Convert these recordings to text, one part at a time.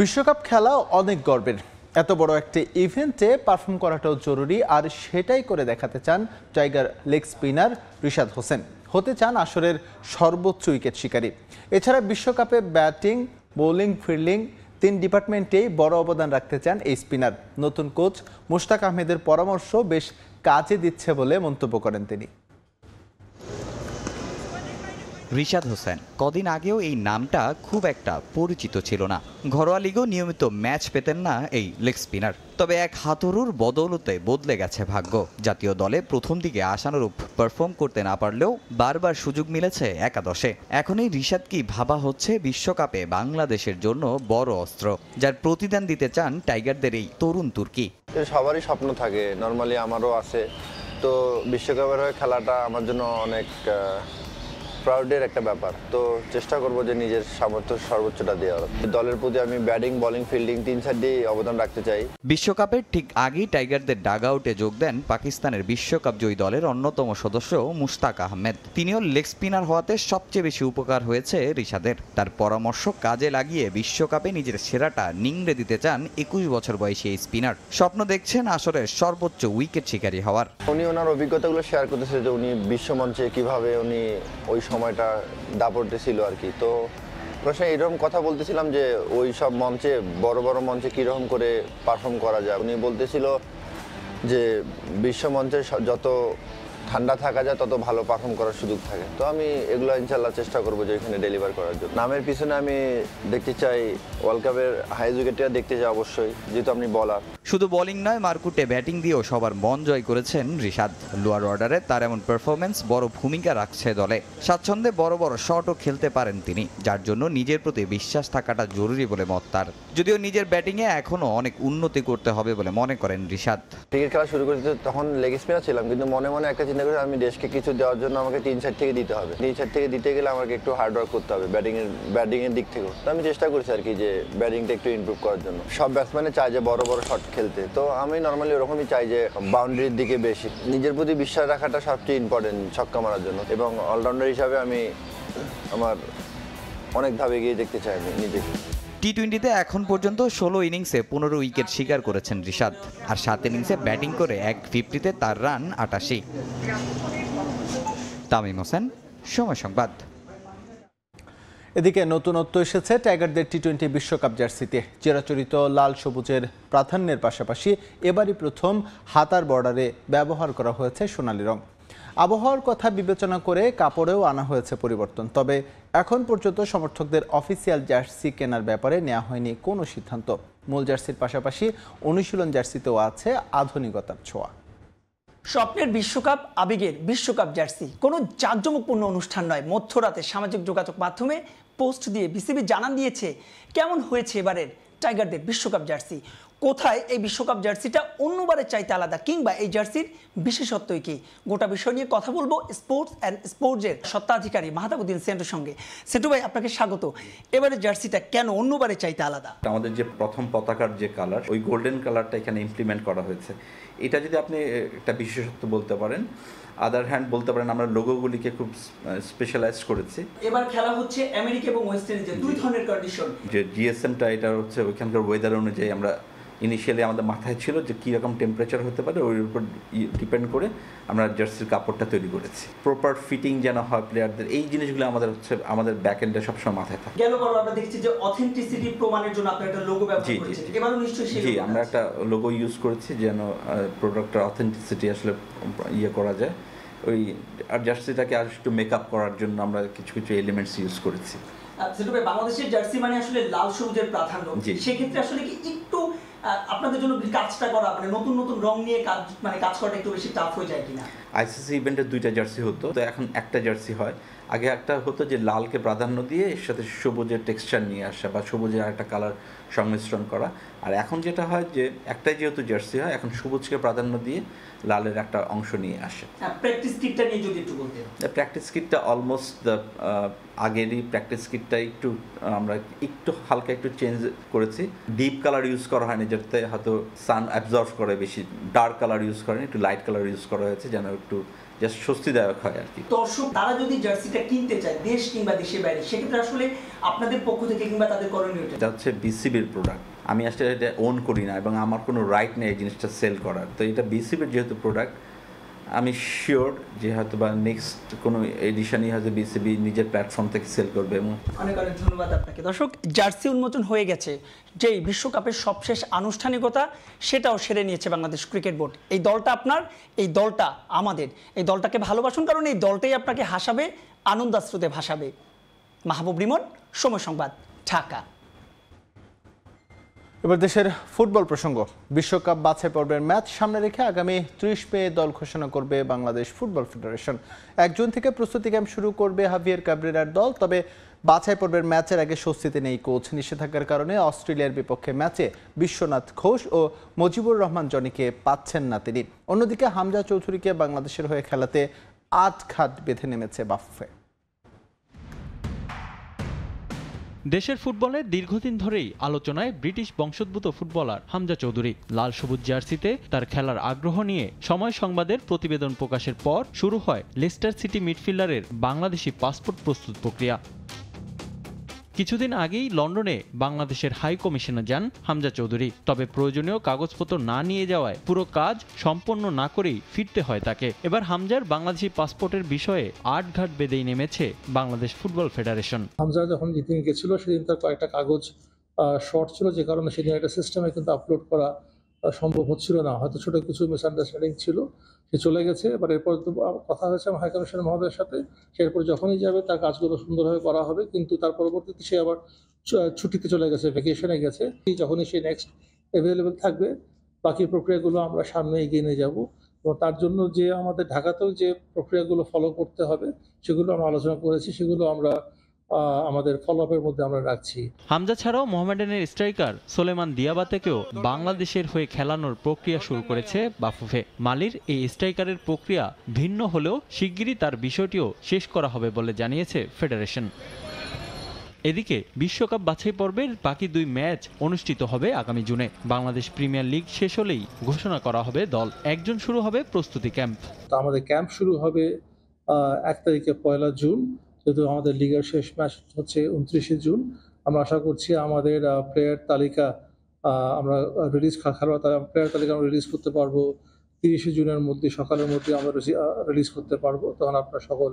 বিশ্বকাপ খেলা অনেক গর্বের এত বড় একটি ইভেন্টে পারফর্ম করাটাও জরুরি আর সেটাই করে দেখাতে চান tiger leg spinner Rishad Hossain হতে চান আসরের সর্বোচ্চ উইকেট শিকারী এছাড়া বিশ্বকাপে ব্যাটিং বোলিং ফিল্ডিং তিন ডিপার্টমেন্টেই বড় অবদান রাখতে চান এই স্পিনার নতুন কোচ মুশতাক আহমেদের পরামর্শ বেশ কাজে দিচ্ছে বলে মন্তব্য করেন তিনি রিশাদ হোসেন কদিন আগেও এই নামটা খুব একটা পরিচিত ছিল না ঘরোয়া লিগও নিয়মিত ম্যাচ পেতেন না এই লেগ স্পিনার তবে এক হাতরুর বদৌলতে বদলে গেছে ভাগ্য জাতীয় দলে প্রথম দিকে আশানুরূপ পারফর্ম করতে না পারলেও বারবার সুযোগ মিলেছে একাদশে এখনই রিশাদ কি ভাবা হচ্ছে বিশ্বকাপে বাংলাদেশের জন্য বড় অস্ত্র যার প্রতিদান দিতে চান টাইগারদের এই তরুণ তুর্কি সবারই স্বপ্ন থাকে নর্মালি আমারও আছে তো বিশ্বকাপের খেলাটা আমার জন্য অনেক প্রাউডের একটা ব্যাপার তো চেষ্টা করব যে নিজের সামর্থ্য সর্বোচ্চটা দেওয়ার দলের প্রতি আমি ব্যাটিং বলিং ফিল্ডিং তিন দিয়ে অবদান রাখতে চাই বিশ্বকাপের ঠিক আগেই টাইগারদের ডাগ আউটে যোগ দেন পাকিস্তানের বিশ্বকাপ জয়ী দলের অন্যতম সদস্য মুস্তাক আহমেদ তিনিও লেগ স্পিনার হওয়াতে সবচেয়ে বেশি উপকার হয়েছে রিশাদের তার পরামর্শ কাজে লাগিয়ে বিশ্বকাপে নিজের সেরাটা নিংড়ে দিতে চান একুশ বছর বয়সী এই স্পিনার স্বপ্ন দেখছেন আসরে সর্বোচ্চ উইকেট শিকারী হওয়ার উনি ওনার অভিজ্ঞতাগুলো শেয়ার করতেছে যে উনি বিশ্বমঞ্চে কিভাবে উনি ওই সময় সময়টা দাপটে ছিল আর কি তো প্রশ্ন এরকম কথা বলতেছিলাম যে ওই সব মঞ্চে বড় বড় মঞ্চে কীরকম করে পারফর্ম করা যায় উনি বলতেছিল যে বিশ্ব মঞ্চের যত ঠান্ডা থাকা যায় তত ভালো পারফর্ম করার সুযোগ থাকে তো আমি এগুলো ইনশাল্লাহ চেষ্টা করবো যে এখানে ডেলিভার করার জন্য নামের পিছনে আমি দেখতে চাই ওয়ার্ল্ড কাপের হাই উইকেটটা দেখতে চাই অবশ্যই যেহেতু আপনি বলার শুধু বোলিং নয় মার্কুটে ব্যাটিং দিয়েও সবার মন জয় করেছেন রিশাদ লোয়ার অর্ডারে তার এমন পারফরমেন্স বড় ভূমিকা রাখছে দলে স্বাচ্ছন্দ্যে বড় বড় শটও খেলতে পারেন তিনি যার জন্য নিজের প্রতি বিশ্বাস থাকাটা জরুরি বলে মত তার যদিও নিজের ব্যাটিংয়ে এখনও অনেক উন্নতি করতে হবে বলে মনে করেন রিশাদ ক্রিকেট খেলা শুরু করেছে তখন লেগ স্পিনার ছিলাম কিন্তু মনে মনে একটা চিন্তা করি আমি দেশকে কিছু দেওয়ার জন্য আমাকে তিন সাইড থেকে দিতে হবে তিন সাইড থেকে দিতে গেলে আমাকে একটু হার্ড ওয়ার্ক করতে হবে ব্যাটিংয়ের এর দিক থেকেও তো আমি চেষ্টা করছি আর কি যে ব্যাটিংটা একটু ইম্প্রুভ করার জন্য সব ব্যাটসম্যানে চাই যে বড় বড় শট খেলতে তো আমি নর্মালি ওরকমই চাই যে বাউন্ডারির দিকে বেশি নিজের প্রতি বিশ্বাস রাখাটা সবচেয়ে ইম্পর্টেন্ট ছক্কা মারার জন্য এবং অলরাউন্ডার হিসাবে আমি আমার অনেকভাবে এগিয়ে দেখতে চাই আমি নিজেকে টি টোয়েন্টিতে এখন পর্যন্ত ষোলো ইনিংসে পনেরো উইকেট শিকার করেছেন ঋষাদ আর সাত ইনিংসে ব্যাটিং করে এক ফিফটিতে তার রান আটাশি তামিম হোসেন সময় সংবাদ এদিকে নতুনত্ব এসেছে টাইগারদের টি টোয়েন্টি বিশ্বকাপ জার্সিতে চিরাচরিত লাল সবুজের প্রাধান্যের পাশাপাশি এবারই প্রথম হাতার বর্ডারে ব্যবহার করা হয়েছে সোনালি রং আবহাওয়ার কথা বিবেচনা করে কাপড়েও আনা হয়েছে পরিবর্তন তবে এখন পর্যন্ত সমর্থকদের অফিসিয়াল জার্সি কেনার ব্যাপারে নেওয়া হয়নি কোনো সিদ্ধান্ত মূল জার্সির পাশাপাশি অনুশীলন জার্সিতেও আছে আধুনিকতার ছোঁয়া স্বপ্নের বিশ্বকাপ আবেগের বিশ্বকাপ জার্সি কোনো জাঁকজমকপূর্ণ অনুষ্ঠান নয় মধ্যরাতে সামাজিক যোগাযোগ মাধ্যমে পোস্ট দিয়ে বিসিবি জানান দিয়েছে কেমন হয়েছে এবারের টাইগারদের বিশ্বকাপ জার্সি কোথায় এই বিশ্বকাপ জার্সিটা অন্যবারের চাইতে আলাদা কিংবা এই জার্সির বিশেষত্বই কি গোটা বিষয় নিয়ে কথা বলবো স্পোর্টস অ্যান্ড স্পোর্টসের সত্তাধিকারী মাহাতাবুদ্দিন সেন্টুর সঙ্গে সেটু ভাই আপনাকে স্বাগত এবারে জার্সিটা কেন অন্যবারে চাইতে আলাদা আমাদের যে প্রথম পতাকার যে কালার ওই গোল্ডেন কালারটা এখানে ইমপ্লিমেন্ট করা হয়েছে এটা যদি আপনি একটা বিশেষত্ব বলতে পারেন আদার হ্যান্ড বলতে পারেন আমরা লোগোগুলিকে খুব স্পেশালাইজ করেছি এবার খেলা হচ্ছে আমেরিকা এবং ওয়েস্ট ইন্ডিজে দুই ধরনের কন্ডিশন যে জিএসএমটা এটা হচ্ছে ওইখানকার ওয়েদার অনুযায়ী আমরা ইনিশিয়ালি আমাদের মাথায় ছিল যে কীরকম টেম্পারেচার হতে পারে ওই উপর ডিপেন্ড করে আমরা জার্সির কাপড়টা তৈরি করেছি প্রপার ফিটিং যেন হয় প্লেয়ারদের এই জিনিসগুলো আমাদের হচ্ছে আমাদের ব্যাক এন্ডে সবসময় মাথায় থাকে গেল আমরা দেখছি যে অথেন্টিসিটি প্রমাণের জন্য একটা লোগো ব্যবহার করেছেন নিশ্চয়ই সেই জি আমরা একটা লোগো ইউজ করেছি যেন প্রোডাক্টের অথেন্টিসিটি আসলে ইয়ে করা যায় ওই আর জার্সিটাকে আর একটু মেকআপ করার জন্য আমরা কিছু কিছু এলিমেন্টস ইউজ করেছি বাংলাদেশের জার্সি মানে আসলে লাল সবুজের প্রাধান্য সেক্ষেত্রে আসলে কি একটু আপনাদের জন্য কাজটা করা মানে নতুন নতুন রং নিয়ে কাজ মানে কাজ করাটা একটু বেশি টাফ হয়ে যায় কিনা আইসিসি ইভেন্টে দুইটা জার্সি হতো তো এখন একটা জার্সি হয় আগে একটা হতো যে লালকে প্রাধান্য দিয়ে এর সাথে সবুজের টেক্সচার নিয়ে আসা বা সবুজের একটা কালার সংমিশ্রণ করা আর এখন যেটা হয় যে একটাই যেহেতু জার্সি হয় এখন সবুজকে প্রাধান্য দিয়ে লালের একটা অংশ নিয়ে আসে প্র্যাকটিস কিটটা নিয়ে যদি একটু বলতে প্র্যাকটিস কিটটা অলমোস্ট আগেরই প্র্যাকটিস কিটটা একটু আমরা একটু হালকা একটু চেঞ্জ করেছি ডিপ কালার ইউজ করা হয়নি যাতে হয়তো সান অ্যাবজর্ভ করে বেশি ডার্ক কালার ইউজ করেনি একটু লাইট কালার ইউজ করা হয়েছে যেন একটু জাস্ট স্বস্তিদায়ক হয় আর কি দর্শক তারা যদি জার্সিটা কিনতে চায় দেশ কিংবা দেশের বাইরে সেক্ষেত্রে আসলে আপনাদের পক্ষ থেকে কিংবা তাদের করণীয় এটা হচ্ছে বিসিবির প্রোডাক্ট আমি আসলে এটা ওন করি না এবং আমার কোনো রাইট নেই এই জিনিসটা সেল করার তো এটা বিসিবির যেহেতু প্রোডাক্ট আমি শিওর যে হয়তো বা নেক্সট কোনো এডিশনই হয়তো বিসিবি নিজের প্ল্যাটফর্ম থেকে সেল করবে এবং অনেক অনেক ধন্যবাদ আপনাকে দর্শক জার্সি উন্মোচন হয়ে গেছে যেই বিশ্বকাপের সবশেষ আনুষ্ঠানিকতা সেটাও সেরে নিয়েছে বাংলাদেশ ক্রিকেট বোর্ড এই দলটা আপনার এই দলটা আমাদের এই দলটাকে ভালোবাসুন কারণ এই দলটাই আপনাকে হাসাবে আনন্দাশ্রুতে ভাসাবে মাহবুব রিমন সময় সংবাদ ঢাকা এবার দেশের ফুটবল প্রসঙ্গ বিশ্বকাপ বাছাই পর্বের ম্যাচ সামনে রেখে আগামী ত্রিশ মে দল ঘোষণা করবে বাংলাদেশ ফুটবল ফেডারেশন এক জুন থেকে প্রস্তুতি ক্যাম্প শুরু করবে হাভিয়ার ক্যাব্রেরার দল তবে বাছাই পর্বের ম্যাচের আগে স্বস্তিতে নেই কোচ নিষেধাজ্ঞার কারণে অস্ট্রেলিয়ার বিপক্ষে ম্যাচে বিশ্বনাথ ঘোষ ও মজিবুর রহমান জনিকে পাচ্ছেন না তিনি অন্যদিকে হামজা চৌধুরীকে বাংলাদেশের হয়ে খেলাতে আট খাট বেঁধে নেমেছে বাফে দেশের ফুটবলে দীর্ঘদিন ধরেই আলোচনায় ব্রিটিশ বংশোদ্ভূত ফুটবলার হামজা চৌধুরী লাল সবুজ জার্সিতে তার খেলার আগ্রহ নিয়ে সময় সংবাদের প্রতিবেদন প্রকাশের পর শুরু হয় লেস্টার সিটি মিডফিল্ডারের বাংলাদেশি পাসপোর্ট প্রস্তুত প্রক্রিয়া কিছুদিন আগেই লন্ডনে বাংলাদেশের হাই কমিশনে যান হামজা চৌধুরী তবে প্রয়োজনীয় কাগজপত্র না নিয়ে যাওয়ায় পুরো কাজ সম্পন্ন না করেই ফিরতে হয় তাকে এবার হামজার বাংলাদেশি পাসপোর্টের বিষয়ে আটঘাট বেঁধেই নেমেছে বাংলাদেশ ফুটবল ফেডারেশন হামজা যখন যেদিন গেছিল সেদিন তার কয়েকটা কাগজ শর্ট ছিল যে কারণে সেদিন একটা সিস্টেমে কিন্তু আপলোড করা সম্ভব হচ্ছিল না হয়তো ছোটো কিছু মিসআন্ডারস্ট্যান্ডিং ছিল সে চলে গেছে এবার এরপর কথা হয়েছে আমার হাইকমিশন মহোদয়ের সাথে এরপর যখনই যাবে তার কাজগুলো সুন্দরভাবে করা হবে কিন্তু তার পরবর্তীতে সে আবার ছুটিতে চলে গেছে ভ্যাকেশনে গেছে যখনই সে নেক্সট অ্যাভেলেবেল থাকবে বাকি প্রক্রিয়াগুলো আমরা সামনে এগিয়ে নিয়ে যাবো এবং তার জন্য যে আমাদের ঢাকাতেও যে প্রক্রিয়াগুলো ফলো করতে হবে সেগুলো আমরা আলোচনা করেছি সেগুলো আমরা আমাদের ফলোআপের মধ্যে আমরা রাখছি হামজা ছাড়াও মোহামেডানের স্ট্রাইকার সোলেমান দিয়াবাতেকেও বাংলাদেশের হয়ে খেলানোর প্রক্রিয়া শুরু করেছে বাফুফে মালির এই স্ট্রাইকারের প্রক্রিয়া ভিন্ন হলেও শিগগিরই তার বিষয়টিও শেষ করা হবে বলে জানিয়েছে ফেডারেশন এদিকে বিশ্বকাপ বাছাই পর্বের বাকি দুই ম্যাচ অনুষ্ঠিত হবে আগামী জুনে বাংলাদেশ প্রিমিয়ার লিগ শেষ হলেই ঘোষণা করা হবে দল একজন শুরু হবে প্রস্তুতি ক্যাম্প আমাদের ক্যাম্প শুরু হবে এক তারিখে পয়লা জুন যেহেতু আমাদের লিগের শেষ ম্যাচ হচ্ছে উনত্রিশে জুন আমরা আশা করছি আমাদের প্লেয়ার তালিকা আমরা রিলিজ খেলোয়াড় প্লেয়ার তালিকা আমরা রিলিজ করতে পারবো তিরিশে জুনের মধ্যে সকালের মধ্যে আমরা রিলিজ করতে পারবো তখন আপনার সকল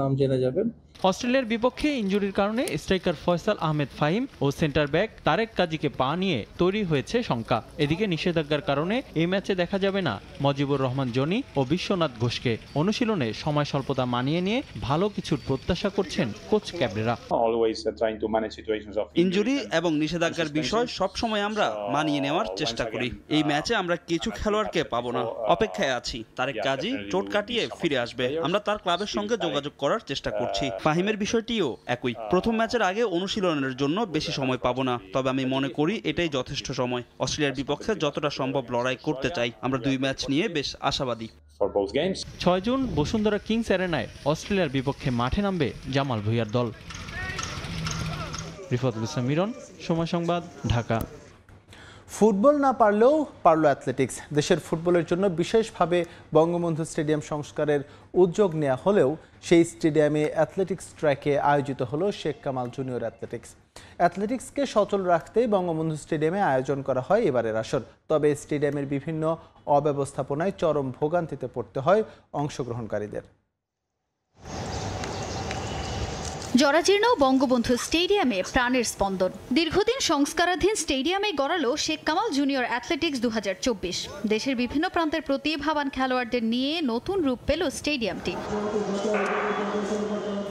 নাম জেনে যাবেন অস্ট্রেলিয়ার বিপক্ষে ইঞ্জুরির কারণে স্ট্রাইকার ফয়সাল আহমেদ ফাহিম ও সেন্টার ব্যাক তারেক কাজীকে পা নিয়ে তৈরি হয়েছে শঙ্কা এদিকে নিষেধাজ্ঞার কারণে এই ম্যাচে দেখা যাবে না মজিবুর রহমান জনি ও বিশ্বনাথ ঘোষকে অনুশীলনে সময় স্বল্পতা মানিয়ে নিয়ে ভালো কিছুর প্রত্যাশা করছেন কোচ ক্যাবরেরা ইঞ্জুরি এবং নিষেধাজ্ঞার বিষয় সবসময় আমরা মানিয়ে নেওয়ার চেষ্টা করি এই ম্যাচে আমরা কিছু খেলোয়াড়কে পাবো না অপেক্ষায় আছি তারেক কাজী চোট কাটিয়ে ফিরে আসবে আমরা তার ক্লাবের সঙ্গে যোগাযোগ করার চেষ্টা করছি ফাহিমের বিষয়টিও একই প্রথম ম্যাচের আগে অনুশীলনের জন্য বেশি সময় পাবো না তবে আমি মনে করি এটাই যথেষ্ট সময় অস্ট্রেলিয়ার বিপক্ষে যতটা সম্ভব লড়াই করতে চাই আমরা দুই ম্যাচ নিয়ে বেশ আশাবাদী ছয় জুন বসুন্ধরা কিংস অ্যারেনায় অস্ট্রেলিয়ার বিপক্ষে মাঠে নামবে জামাল ভুইয়ার দল রিফাতুল ইসলাম মিরন সময় সংবাদ ঢাকা ফুটবল না পারলেও পারল অ্যাথলেটিক্স দেশের ফুটবলের জন্য বিশেষভাবে বঙ্গবন্ধু স্টেডিয়াম সংস্কারের উদ্যোগ নেওয়া হলেও সেই স্টেডিয়ামে অ্যাথলেটিক্স ট্র্যাকে আয়োজিত হলো শেখ কামাল জুনিয়র অ্যাথলেটিক্স অ্যাথলেটিক্সকে সচল রাখতেই বঙ্গবন্ধু স্টেডিয়ামে আয়োজন করা হয় এবারের আসর তবে স্টেডিয়ামের বিভিন্ন অব্যবস্থাপনায় চরম ভোগান্তিতে পড়তে হয় অংশগ্রহণকারীদের জরাজীর্ণ বঙ্গবন্ধু স্টেডিয়ামে প্রাণের স্পন্দন দীর্ঘদিন সংস্কারাধীন স্টেডিয়ামে গড়ালো শেখ কামাল জুনিয়র অ্যাথলেটিক্স দু দেশের বিভিন্ন প্রান্তের প্রতিভাবান খেলোয়াড়দের নিয়ে নতুন রূপ পেল স্টেডিয়ামটি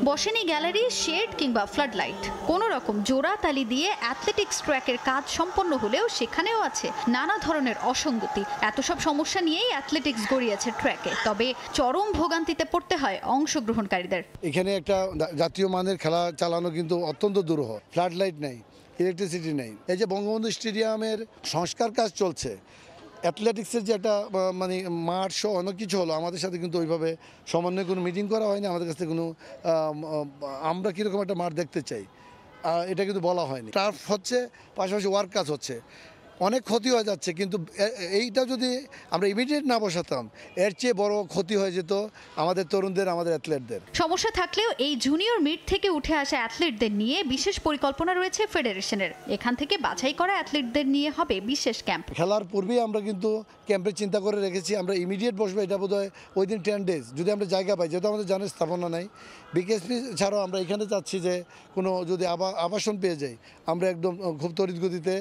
বসেনি গ্যালারি শেড কিংবা ফ্লাড লাইট কোনো রকম জোড়া তালি দিয়ে অ্যাথলেটিক্স ট্র্যাকের কাজ সম্পন্ন হলেও সেখানেও আছে নানা ধরনের অসঙ্গতি এত সব সমস্যা নিয়েই অ্যাথলেটিক্স গড়িয়েছে ট্র্যাকে তবে চরম ভোগান্তিতে পড়তে হয় অংশগ্রহণকারীদের এখানে একটা জাতীয় মানের খেলা চালানো কিন্তু অত্যন্ত দুরূহ ফ্লাড লাইট নেই ইলেকট্রিসিটি নেই এই যে বঙ্গবন্ধু স্টেডিয়ামের সংস্কার কাজ চলছে অ্যাথলেটিক্সের যে একটা মানে মাঠ সহ অনেক কিছু হলো আমাদের সাথে কিন্তু ওইভাবে সমন্বয়ে কোনো মিটিং করা হয়নি আমাদের কাছে কোনো আমরা কীরকম একটা মাঠ দেখতে চাই এটা কিন্তু বলা হয়নি টার্ফ হচ্ছে পাশাপাশি ওয়ার্ক কাজ হচ্ছে অনেক ক্ষতি হয়ে যাচ্ছে কিন্তু এইটা যদি আমরা ইমিডিয়েট না বসাতাম এর চেয়ে বড় ক্ষতি হয়ে যেত আমাদের তরুণদের আমাদের অ্যাথলেটদের সমস্যা থাকলেও এই জুনিয়র মিট থেকে উঠে আসা অ্যাথলেটদের নিয়ে বিশেষ পরিকল্পনা রয়েছে ফেডারেশনের এখান থেকে বাছাই করা অ্যাথলেটদের নিয়ে হবে বিশেষ ক্যাম্প খেলার পূর্বেই আমরা কিন্তু ক্যাম্পের চিন্তা করে রেখেছি আমরা ইমিডিয়েট বসবো এটা বোধ হয় ওই দিন টেন ডেজ যদি আমরা জায়গা পাই যেহেতু আমাদের জানের স্থাপনা নাই বিকেএসপি ছাড়াও আমরা এখানে চাচ্ছি যে কোনো যদি আবাসন পেয়ে যাই আমরা একদম খুব তরিত গতিতে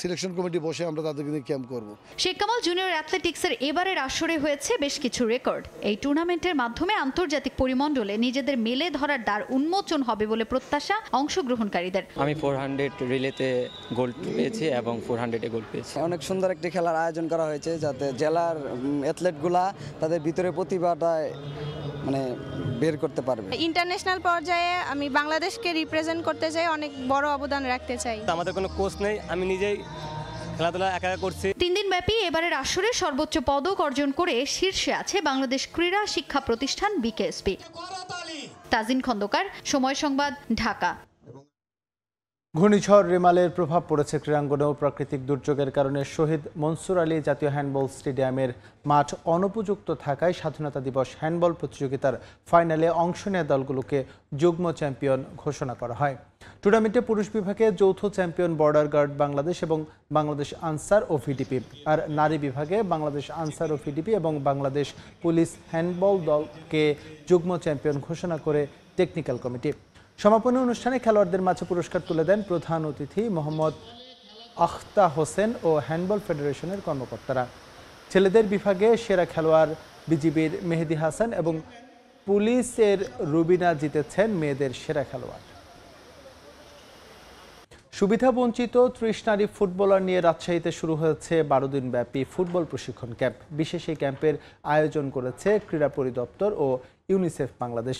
সিলেকশন অ্যাকশন কমিটি বসে আমরা তাদেরকে নিয়ে ক্যাম্প করব শেখ কামাল জুনিয়র অ্যাথলেটিক্সের এবারের আসরে হয়েছে বেশ কিছু রেকর্ড এই টুর্নামেন্টের মাধ্যমে আন্তর্জাতিক পরিমণ্ডলে নিজেদের মেলে ধরার দ্বার উন্মোচন হবে বলে প্রত্যাশা অংশগ্রহণকারীদের আমি ফোর হান্ড্রেড রিলেতে গোল্ড পেয়েছি এবং ফোর হান্ড্রেডে গোল্ড পেয়েছি অনেক সুন্দর একটি খেলার আয়োজন করা হয়েছে যাতে জেলার অ্যাথলেটগুলা তাদের ভিতরে প্রতিভাটা মানে বের করতে পারবে ইন্টারন্যাশনাল পর্যায়ে আমি বাংলাদেশকে রিপ্রেজেন্ট করতে চাই অনেক বড় অবদান রাখতে চাই আমাদের কোনো কোচ নেই আমি নিজেই খেলাধুলা একা করছি তিন দিন ব্যাপী এবারের আসরে সর্বোচ্চ পদক অর্জন করে শীর্ষে আছে বাংলাদেশ ক্রীড়া শিক্ষা প্রতিষ্ঠান বিকেএসপি তাজিন খন্দকার সময় সংবাদ ঢাকা ঘূর্ণিঝড় রেমালের প্রভাব পড়েছে ও প্রাকৃতিক দুর্যোগের কারণে শহীদ মনসুর আলী জাতীয় হ্যান্ডবল স্টেডিয়ামের মাঠ অনুপযুক্ত থাকায় স্বাধীনতা দিবস হ্যান্ডবল প্রতিযোগিতার ফাইনালে অংশ নেওয়া দলগুলোকে যুগ্ম চ্যাম্পিয়ন ঘোষণা করা হয় টুর্নামেন্টে পুরুষ বিভাগে যৌথ চ্যাম্পিয়ন বর্ডার গার্ড বাংলাদেশ এবং বাংলাদেশ আনসার ও ভিডিপি আর নারী বিভাগে বাংলাদেশ আনসার ও ভিডিপি এবং বাংলাদেশ পুলিশ হ্যান্ডবল দলকে যুগ্ম চ্যাম্পিয়ন ঘোষণা করে টেকনিক্যাল কমিটি সমাপনী অনুষ্ঠানে খেলোয়াড়দের মাঝে পুরস্কার তুলে দেন প্রধান অতিথি মোহাম্মদ আখতা হোসেন ও হ্যান্ডবল ফেডারেশনের কর্মকর্তারা ছেলেদের বিভাগে সেরা খেলোয়াড় বিজিবির মেহেদি হাসান এবং পুলিশের রুবিনা জিতেছেন মেয়েদের সেরা খেলোয়াড় সুবিধাবঞ্চিত ত্রিশ নারী ফুটবলার নিয়ে রাজশাহীতে শুরু হয়েছে বারো ব্যাপী ফুটবল প্রশিক্ষণ ক্যাম্প বিশেষ এই ক্যাম্পের আয়োজন করেছে ক্রীড়া পরিদপ্তর ও ইউনিসেফ বাংলাদেশ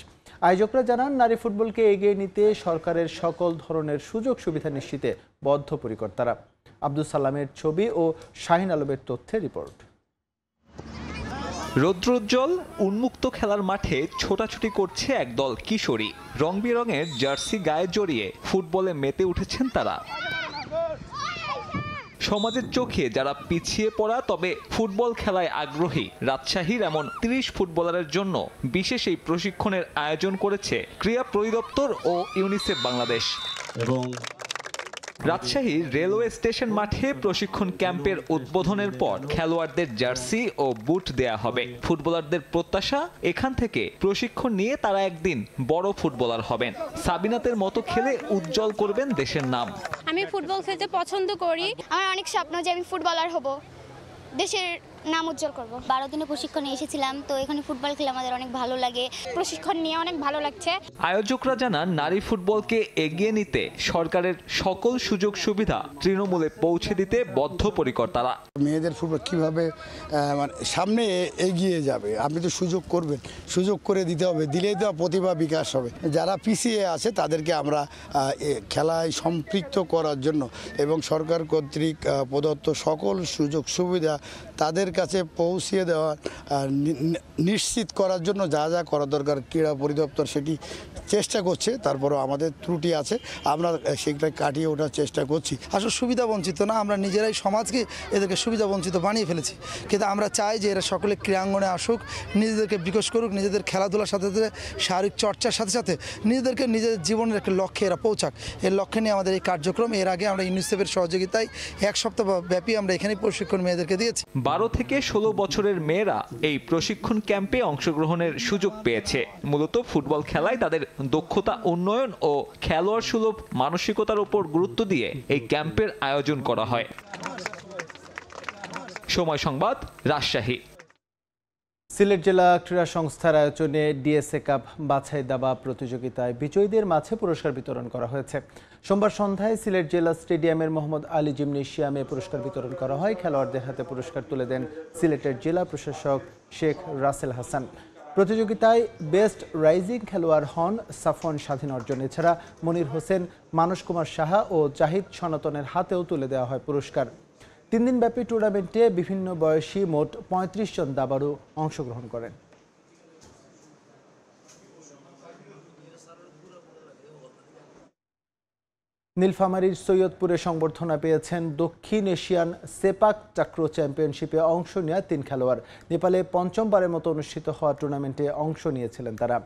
আয়োজকরা জানান নারী ফুটবলকে এগিয়ে নিতে সরকারের সকল ধরনের সুযোগ সুবিধা নিশ্চিতে বদ্ধ পরিকর্তারা আব্দুল সালামের ছবি ও শাহিন আলমের তথ্যের রিপোর্ট রৌদ্রোজ্জ্বল উন্মুক্ত খেলার মাঠে ছোটাছুটি করছে একদল কিশোরী রং বিরঙের জার্সি গায়ে জড়িয়ে ফুটবলে মেতে উঠেছেন তারা সমাজের চোখে যারা পিছিয়ে পড়া তবে ফুটবল খেলায় আগ্রহী রাজশাহীর এমন তিরিশ ফুটবলারের জন্য বিশেষ এই প্রশিক্ষণের আয়োজন করেছে ক্রীড়া পরিদপ্তর ও ইউনিসেফ বাংলাদেশ এবং রাজশাহীর রেলওয়ে স্টেশন মাঠে প্রশিক্ষণ ক্যাম্পের উদ্বোধনের পর খেলোয়াড়দের জার্সি ও বুট দেয়া হবে ফুটবলারদের প্রত্যাশা এখান থেকে প্রশিক্ষণ নিয়ে তারা একদিন বড় ফুটবলার হবেন সাবিনাতের মতো খেলে উজ্জ্বল করবেন দেশের নাম আমি ফুটবল খেলতে পছন্দ করি আমার অনেক স্বপ্ন যে আমি ফুটবলার হব দেশের নাম উজ্জ্বল করবো বারো দিনে প্রশিক্ষণে এসেছিলাম তো এখানে ফুটবল খেলে আমাদের অনেক ভালো লাগে প্রশিক্ষণ নিয়ে অনেক ভালো লাগছে আয়োজকরা জানান নারী ফুটবলকে এগিয়ে নিতে সরকারের সকল সুযোগ সুবিধা তৃণমূলে পৌঁছে দিতে বদ্ধপরিকর তারা মেয়েদের ফুটবল কীভাবে মানে সামনে এগিয়ে যাবে আপনি তো সুযোগ করবেন সুযোগ করে দিতে হবে দিলেই তো প্রতিভা বিকাশ হবে যারা পিছিয়ে আছে তাদেরকে আমরা খেলায় সম্পৃক্ত করার জন্য এবং সরকার কর্তৃক প্রদত্ত সকল সুযোগ সুবিধা তাদের কাছে পৌঁছিয়ে দেওয়ার আর নিশ্চিত করার জন্য যা যা করা দরকার ক্রীড়া পরিদপ্তর সেটি চেষ্টা করছে তারপরও আমাদের ত্রুটি আছে আমরা সেটা কাটিয়ে ওঠার চেষ্টা করছি আসলে সুবিধা বঞ্চিত না আমরা নিজেরাই সমাজকে এদেরকে সুবিধা বঞ্চিত বানিয়ে ফেলেছি কিন্তু আমরা চাই যে এরা সকলে ক্রীড়াঙ্গনে আসুক নিজেদেরকে বিকাশ করুক নিজেদের খেলাধুলার সাথে সাথে শারীরিক চর্চার সাথে সাথে নিজেদেরকে নিজের জীবনের একটা লক্ষ্যে এরা পৌঁছাক এর লক্ষ্যে নিয়ে আমাদের এই কার্যক্রম এর আগে আমরা ইউনিসেফের সহযোগিতায় এক সপ্তাহ ব্যাপী আমরা এখানে প্রশিক্ষণ মেয়েদেরকে দিয়েছি বারো থেকে থেকে ১৬ বছরের মেয়েরা এই প্রশিক্ষণ ক্যাম্পে অংশগ্রহণের সুযোগ পেয়েছে মূলত ফুটবল খেলায় তাদের দক্ষতা উন্নয়ন ও খেলোয়াড় সুলভ মানসিকতার উপর গুরুত্ব দিয়ে এই ক্যাম্পের আয়োজন করা হয় সময় সংবাদ রাজশাহী সিলেট জেলা ক্রীড়া সংস্থার আয়োজনে ডিএসএ কাপ বাছাই দাবা প্রতিযোগিতায় বিজয়ীদের মাঝে পুরস্কার বিতরণ করা হয়েছে সোমবার সন্ধ্যায় সিলেট জেলা স্টেডিয়ামের মোহাম্মদ আলী জিমনেশিয়ামে পুরস্কার বিতরণ করা হয় খেলোয়াড়দের হাতে পুরস্কার তুলে দেন সিলেটের জেলা প্রশাসক শেখ রাসেল হাসান প্রতিযোগিতায় বেস্ট রাইজিং খেলোয়াড় হন সাফন স্বাধীন অর্জন এছাড়া মনির হোসেন মানস কুমার সাহা ও জাহিদ সনাতনের হাতেও তুলে দেওয়া হয় পুরস্কার তিন দিনব্যাপী টুর্নামেন্টে বিভিন্ন বয়সী মোট পঁয়ত্রিশ জন দাবারও অংশগ্রহণ করেন নীলফামারীর সৈয়দপুরে সংবর্ধনা পেয়েছেন দক্ষিণ এশিয়ান সেপাক চাক্র চ্যাম্পিয়নশিপে অংশ নেওয়া তিন খেলোয়াড় নেপালে পঞ্চমবারের মতো অনুষ্ঠিত হওয়া টুর্নামেন্টে অংশ নিয়েছিলেন তারা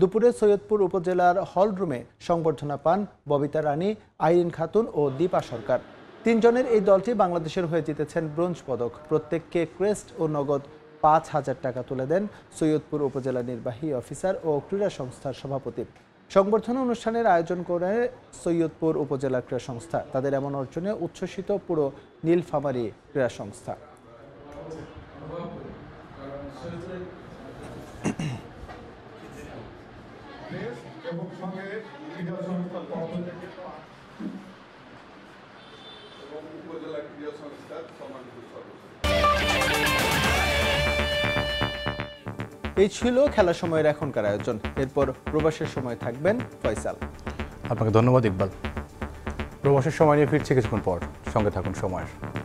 দুপুরে সৈয়দপুর উপজেলার হলরুমে সংবর্ধনা পান ববিতা রানী আইরিন খাতুন ও দীপা সরকার তিনজনের এই দলটি বাংলাদেশের হয়ে জিতেছেন ব্রোঞ্জ পদক প্রত্যেককে ক্রেস্ট ও নগদ পাঁচ হাজার টাকা তুলে দেন সৈয়দপুর উপজেলা নির্বাহী অফিসার ও ক্রীড়া সংস্থার সভাপতি সংবর্ধনা অনুষ্ঠানের আয়োজন করে সৈয়দপুর উপজেলা ক্রীড়া সংস্থা তাদের এমন অর্জনে উচ্ছ্বসিত পুরো নীলফামারী ক্রীড়া সংস্থা এবং উপজেলা ক্রীড়া সংস্থার এই ছিল খেলা সময়ের এখনকার আয়োজন এরপর প্রবাসের সময় থাকবেন ফয়সাল আপনাকে ধন্যবাদ ইকবাল প্রবাসের সময় নিয়ে ফিরছে কিছুক্ষণ পর সঙ্গে থাকুন সময়ের